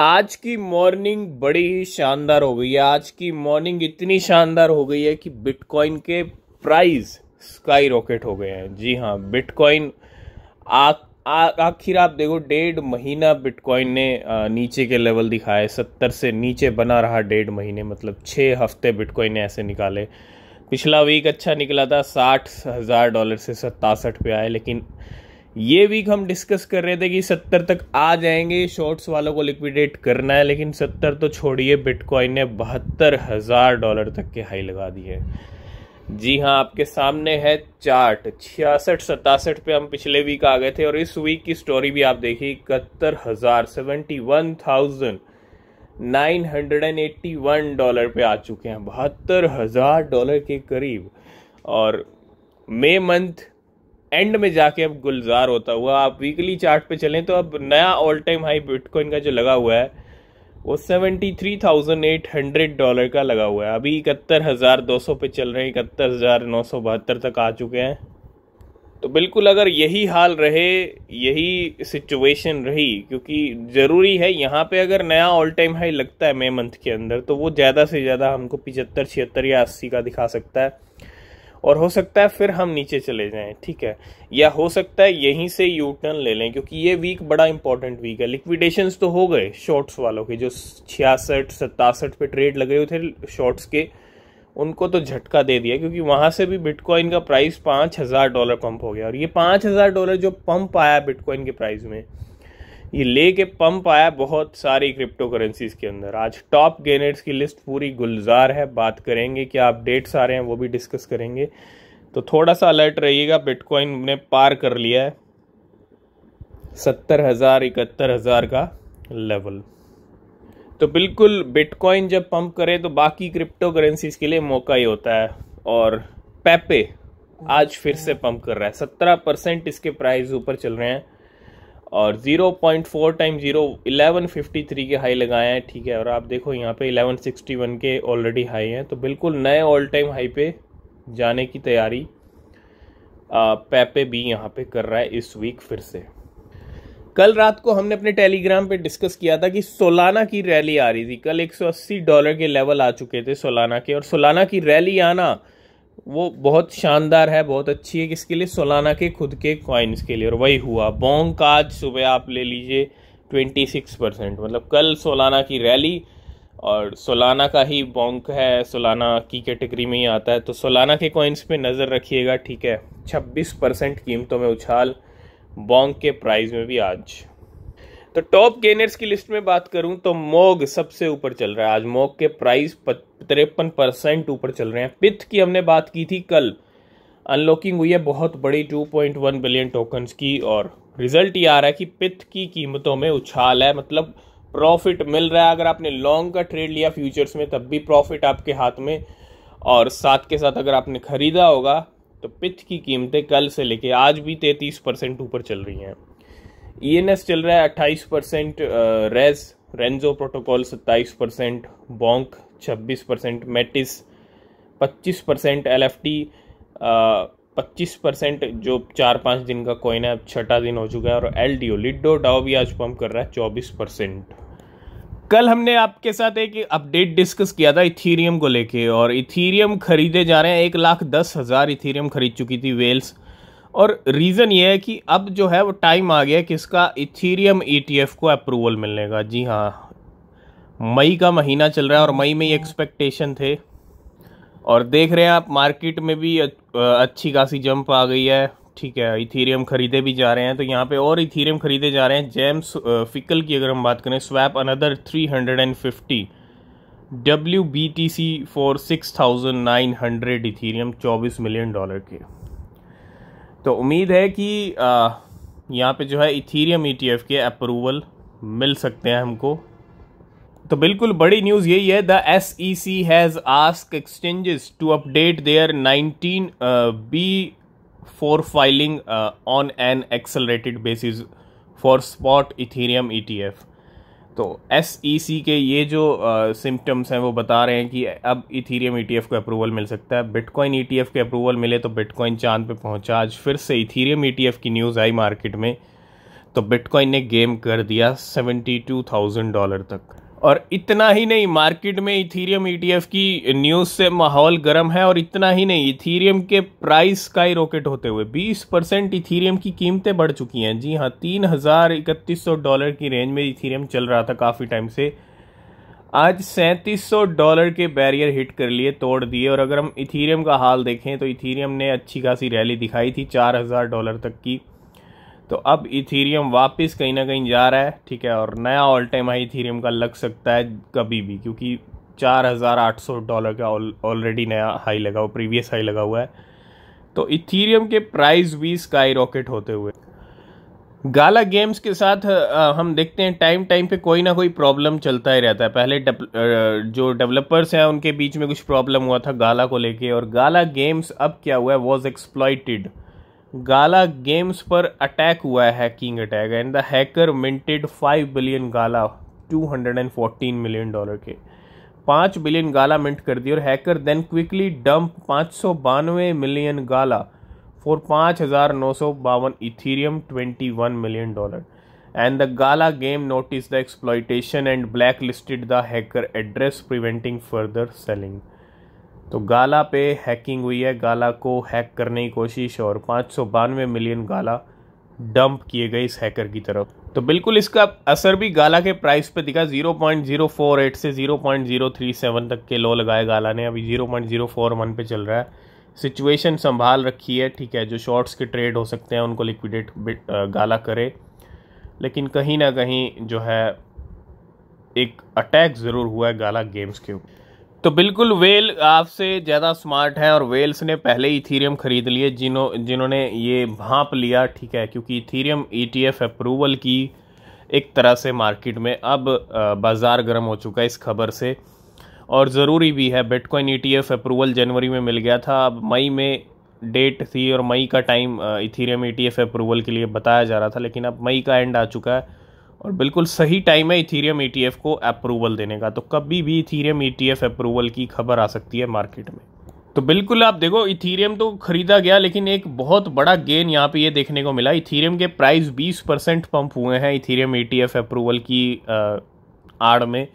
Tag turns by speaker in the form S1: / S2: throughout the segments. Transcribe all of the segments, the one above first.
S1: आज की मॉर्निंग बड़ी ही शानदार हो गई है आज की मॉर्निंग इतनी शानदार हो गई है कि बिटकॉइन के प्राइस स्काई रॉकेट हो गए हैं जी हाँ बिटकॉइन आखिर आप देखो डेढ़ महीना बिटकॉइन ने नीचे के लेवल दिखाए सत्तर से नीचे बना रहा डेढ़ महीने मतलब छः हफ्ते बिटकॉइन ने ऐसे निकाले पिछला वीक अच्छा निकला था साठ हज़ार डॉलर से सतासठ पे आए लेकिन ये वीक हम डिस्कस कर रहे थे कि सत्तर तक आ जाएंगे शॉर्ट्स वालों को लिक्विडेट करना है लेकिन सत्तर तो छोड़िए बिटकॉइन ने बहत्तर हज़ार डॉलर तक के हाई लगा दिए जी हाँ आपके सामने है चार्ट छियासठ सतासठ पे हम पिछले वीक आ गए थे और इस वीक की स्टोरी भी आप देखिए इकहत्तर हज़ार seventy one thousand nine hundred and eighty one dollar पे आ चुके हैं बहत्तर हज़ार डॉलर के करीब और मे मंथ एंड में जाके अब गुलजार होता हुआ आप वीकली चार्ट पे चलें तो अब नया ऑल टाइम हाई बिटकॉइन का जो लगा हुआ है वो seventy three thousand eight hundred dollar का लगा हुआ है अभी इकहत्तर हज़ार दो सौ पे चल रहे हैं इकहत्तर हज़ार नौ सौ बहत्तर तक आ चुके हैं तो बिल्कुल अगर यही हाल रहे यही सिचुएशन रही क्योंकि ज़रूरी है यहाँ पे अगर नया ऑल टाइम हाई लगता है मई मंथ के अंदर तो वो ज़्यादा से ज़्यादा हमको पिचहत्तर छिहत्तर या अस्सी का दिखा सकता है और हो सकता है फिर हम नीचे चले जाएं ठीक है या हो सकता है यहीं से यू टर्न ले लें क्योंकि ये वीक बड़ा इंपॉर्टेंट वीक है लिक्विडेशन तो हो गए शॉर्ट्स वालों के जो छियासठ सतासठ पे ट्रेड लगे हुए थे शॉर्ट्स के उनको तो झटका दे दिया क्योंकि वहां से भी बिटकॉइन का प्राइस पाँच हज़ार डॉलर पंप हो गया और ये पाँच हज़ार डॉलर जो पंप आया बिटकॉइन के प्राइस में ये लेके पंप आया बहुत सारी क्रिप्टो करेंसीज के अंदर आज टॉप गेनर्स की लिस्ट पूरी गुलजार है बात करेंगे क्या अपडेट्स आ रहे हैं वो भी डिस्कस करेंगे तो थोड़ा सा अलर्ट रहिएगा बिटकॉइन ने पार कर लिया है सत्तर हज़ार इकहत्तर हज़ार का लेवल तो बिल्कुल बिटकॉइन जब पंप करे तो बाकी क्रिप्टो करेंसीज के लिए मौका ही होता है और पेपे आज फिर से पंप कर रहा है सत्रह परसेंट इसके प्राइस ऊपर चल रहे हैं और 0.4 point four time zero eleven fifty three के हाई लगाए हैं ठीक है और आप देखो यहाँ पे 1161 के ऑलरेडी हाई हैं तो बिल्कुल नए ऑल टाइम हाई पे जाने की तैयारी पेपे भी यहाँ पे कर रहा है इस वीक फिर से कल रात को हमने अपने टेलीग्राम पे डिस्कस किया था कि सोलाना की रैली आ रही थी कल 180 डॉलर के लेवल आ चुके थे सोलाना के और सोलाना की रैली आना वो बहुत शानदार है बहुत अच्छी है किसके लिए सोलाना के खुद के कॉइन्स के लिए और वही हुआ बोंग का आज सुबह आप ले लीजिए ट्वेंटी सिक्स परसेंट मतलब कल सोलाना की रैली और सोलाना का ही बोंग है सोलाना की कैटेगरी में ही आता है तो सोलाना के कॉइन्स पे नज़र रखिएगा ठीक है 26 परसेंट कीमतों में उछाल बोंग के प्राइस में भी आज तो टॉप गेनर्स की लिस्ट में बात करूं तो मोग सबसे ऊपर चल रहा है आज मोग के प्राइस तिरपन परसेंट ऊपर चल रहे हैं पिथ की हमने बात की थी कल अनलॉकिंग हुई है बहुत बड़ी 2.1 बिलियन टोकन्स की और रिजल्ट ये आ रहा है कि पिथ की कीमतों में उछाल है मतलब प्रॉफिट मिल रहा है अगर आपने लॉन्ग का ट्रेड लिया फ्यूचर्स में तब भी प्रॉफिट आपके हाथ में और साथ के साथ अगर आपने खरीदा होगा तो पिथ की कीमतें कल से लेके आज भी 33 परसेंट ऊपर चल रही हैं ई e चल रहा है अट्ठाईस परसेंट रेज रेंजो प्रोटोकॉल सत्ताईस परसेंट बॉन्क छब्बीस परसेंट मेटिस पच्चीस परसेंट एल एफ टी पच्चीस परसेंट जो चार पाँच दिन का कोइन है छठा दिन हो चुका है और L D O Lido DAO भी आज पम्प कर रहा है चौबीस परसेंट कल हमने आपके साथ एक अपडेट डिस्कस किया था इथीरियम को लेके और इथीरियम खरीदे जा रहे हैं एक लाख दस हज़ार इथीरियम खरीद चुकी थी वेल्स और रीज़न ये है कि अब जो है वो टाइम आ गया कि इसका इथीरियम ई e को अप्रूवल मिलने का जी हाँ मई का महीना चल रहा है और मई में ये एक्सपेक्टेशन थे और देख रहे हैं आप मार्केट में भी अच्छी खासी जंप आ गई है ठीक है इथीरियम खरीदे भी जा रहे हैं तो यहाँ पे और इथीरियम खरीदे जा रहे हैं जेम्स फिकल की अगर हम बात करें swap another three hundred and fifty W B T C four six thousand nine hundred Ethereum चौबीस मिलियन डॉलर के तो उम्मीद है कि यहाँ पे जो है इथीरियम ई e के अप्रूवल मिल सकते हैं हमको तो बिल्कुल बड़ी न्यूज़ यही है the S E C has ask exchanges to update their 19 B four filing on an accelerated basis for spot Ethereum F तो एस ई सी के ये जो सिम्टम्स हैं वो बता रहे हैं कि अब इथीरियम ई e को अप्रूवल मिल सकता है बिटकॉइन ई e के अप्रूवल मिले तो बिटकॉइन चांद पे पहुंचा आज फिर से इथीरियम ई e की न्यूज़ आई मार्केट में तो बिटकॉइन ने गेम कर दिया सेवेंटी टू थाउजेंड डॉलर तक और इतना ही नहीं मार्केट में इथीरियम ईटीएफ e की न्यूज़ से माहौल गर्म है और इतना ही नहीं इथीरियम के प्राइस स्काई रॉकेट होते हुए 20 परसेंट इथीरियम की कीमतें बढ़ चुकी हैं जी हाँ तीन हज़ार इकतीस सौ डॉलर की रेंज में इथीरियम चल रहा था काफ़ी टाइम से आज सैंतीस सौ डॉलर के बैरियर हिट कर लिए तोड़ दिए और अगर हम इथीरियम का हाल देखें तो इथीरियम ने अच्छी खासी रैली दिखाई थी चार हज़ार डॉलर तक की तो अब इथीरियम वापस कहीं ना कहीं जा रहा है ठीक है और नया ऑल टाइम हाई इथीरियम का लग सकता है कभी भी क्योंकि 4,800 डॉलर का ऑलरेडी नया हाई लगा हुआ प्रीवियस हाई लगा हुआ है तो इथीरियम के प्राइस भी स्काई रॉकेट होते हुए गाला गेम्स के साथ हम देखते हैं टाइम टाइम पे कोई ना कोई प्रॉब्लम चलता ही रहता है पहले डप, जो डेवलपर्स हैं उनके बीच में कुछ प्रॉब्लम हुआ था गाला को लेके और गाला गेम्स अब क्या हुआ है वॉज एक्सप्लॉयटेड गाला गेम्स पर अटैक हुआ है hacking attack and the hacker minted five billion Gala two hundred and fourteen million dollar के पाँच बिलियन गाला मिंट कर दिए और हैकर देन क्विकली डंप पाँच सौ बानवे मिलियन गाला फॉर पाँच हज़ार नौ सौ बावन Ethereum twenty one million dollar and the Gala game notice the exploitation and black listed the hacker address preventing further selling तो गाला पे हैकिंग हुई है गाला को हैक करने की कोशिश और पाँच मिलियन गाला डंप किए गए इस हैकर की तरफ तो बिल्कुल इसका असर भी गाला के प्राइस पे दिखा 0.048 से 0.037 तक के लो लगाए गाला ने अभी 0.041 पे चल रहा है सिचुएशन संभाल रखी है ठीक है जो शॉर्ट्स के ट्रेड हो सकते हैं उनको लिक्विडेट गाला करे लेकिन कहीं ना कहीं जो है एक अटैक ज़रूर हुआ है गाला गेम्स के ऊपर तो बिल्कुल वेल आपसे ज़्यादा स्मार्ट है और वेल्स ने पहले ही इथीरियम खरीद लिए जिन्हों जिन्होंने ये भाप लिया ठीक है क्योंकि इथीरियम ईटीएफ अप्रूवल की एक तरह से मार्केट में अब बाज़ार गर्म हो चुका है इस खबर से और ज़रूरी भी है बिटकॉइन ईटीएफ अप्रूवल जनवरी में मिल गया था अब मई में डेट थी और मई का टाइम इथीरियम ई अप्रूवल के लिए बताया जा रहा था लेकिन अब मई का एंड आ चुका है और बिल्कुल सही टाइम है इथीरियम ई e को अप्रूवल देने का तो कभी भी इथीरियम ई अप्रूवल की खबर आ सकती है मार्केट में तो बिल्कुल आप देखो इथीरियम तो खरीदा गया लेकिन एक बहुत बड़ा गेन यहाँ पे ये देखने को मिला इथीरियम के प्राइस 20 परसेंट पंप हुए हैं इथीरियम ई अप्रूवल की आड़ में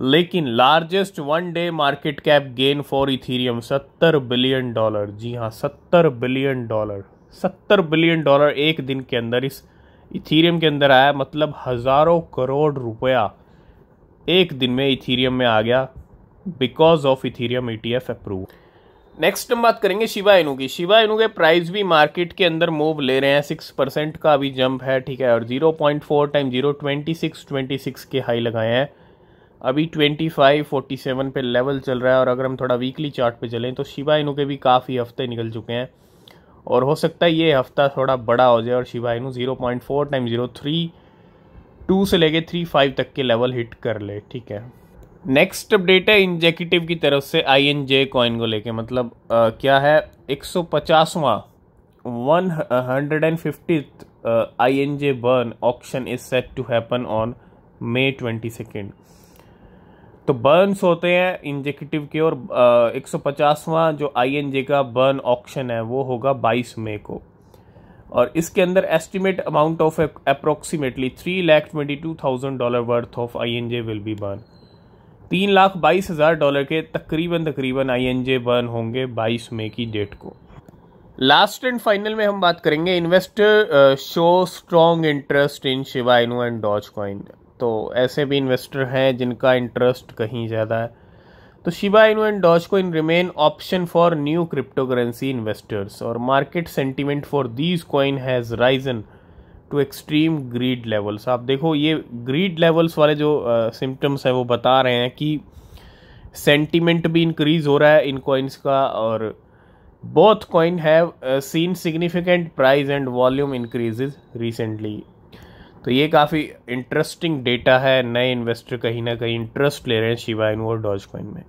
S1: लेकिन largest one day market cap gain for Ethereum सत्तर बिलियन डॉलर जी हाँ सत्तर बिलियन डॉलर सत्तर बिलियन डॉलर एक दिन के अंदर इस इथीरियम के अंदर आया मतलब हज़ारों करोड़ रुपया एक दिन में इथीरियम में आ गया because of Ethereum E T F approve next हम बात करेंगे शिवा इनू की शिवा इनू के प्राइस भी मार्केट के अंदर मूव ले रहे हैं सिक्स परसेंट का अभी जंप है ठीक है और zero point four time zero twenty six twenty six के हाई लगाए हैं अभी ट्वेंटी फाइव फोर्टी सेवन पे लेवल चल रहा है और अगर हम थोड़ा वीकली चार्ट पे चलें तो शिवा इनू के भी काफ़ी हफ्ते निकल चुके हैं और हो सकता है ये हफ्ता थोड़ा बड़ा हो जाए और Shiba Inu zero point four time zero three two से लेके थ्री फाइव तक के लेवल हिट कर ले ठीक है नेक्स्ट अपडेट है इंजेक्टिव की तरफ से आई एन जे कॉइन को लेके मतलब आ, क्या है एक सौ पचासवा one hundred and fifty I N J burn option is set to happen on May twenty second तो बर्न्स होते हैं इंजेक्टिव के और एक सौ जो आई का बर्न ऑप्शन है वो होगा बाईस मई को और इसके अंदर estimate amount of approximately three lakh twenty two thousand dollar worth of I N J will be burn तीन लाख बाईस हज़ार डॉलर के तकरीबन तकरीबन आई एन जे बर्न होंगे बाईस मई की डेट को लास्ट एंड फाइनल में हम बात करेंगे investor show strong interest in Shiba Inu and Doge coin तो ऐसे भी इन्वेस्टर हैं जिनका इंटरेस्ट कहीं ज़्यादा है तो शिबा इनो एंड डॉज को in remain option for new cryptocurrency investors और market sentiment for these coin has risen to extreme greed levels आप देखो ये ग्रीड लेवल्स वाले जो सिम्टम्स uh, हैं वो बता रहे हैं कि सेंटिमेंट भी इंक्रीज हो रहा है इन कॉइन्स का और both coin have seen significant significant and volume volume recently तो ये काफ़ी इंटरेस्टिंग डेटा है नए इन्वेस्टर कहीं ना कहीं इंटरेस्ट ले रहे हैं शिवा और डॉज कॉइन में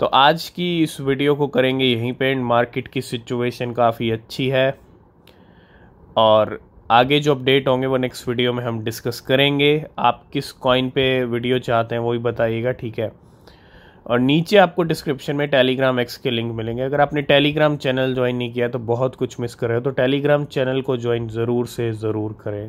S1: तो आज की इस वीडियो को करेंगे यहीं पे एंड मार्केट की सिचुएशन काफ़ी अच्छी है और आगे जो अपडेट होंगे वो नेक्स्ट वीडियो में हम डिस्कस करेंगे आप किस कॉइन पे वीडियो चाहते हैं वो भी बताइएगा ठीक है और नीचे आपको डिस्क्रिप्शन में टेलीग्राम एक्स के लिंक मिलेंगे अगर आपने टेलीग्राम चैनल ज्वाइन नहीं किया तो बहुत कुछ मिस कर रहे हो तो टेलीग्राम चैनल को ज्वाइन ज़रूर से ज़रूर करें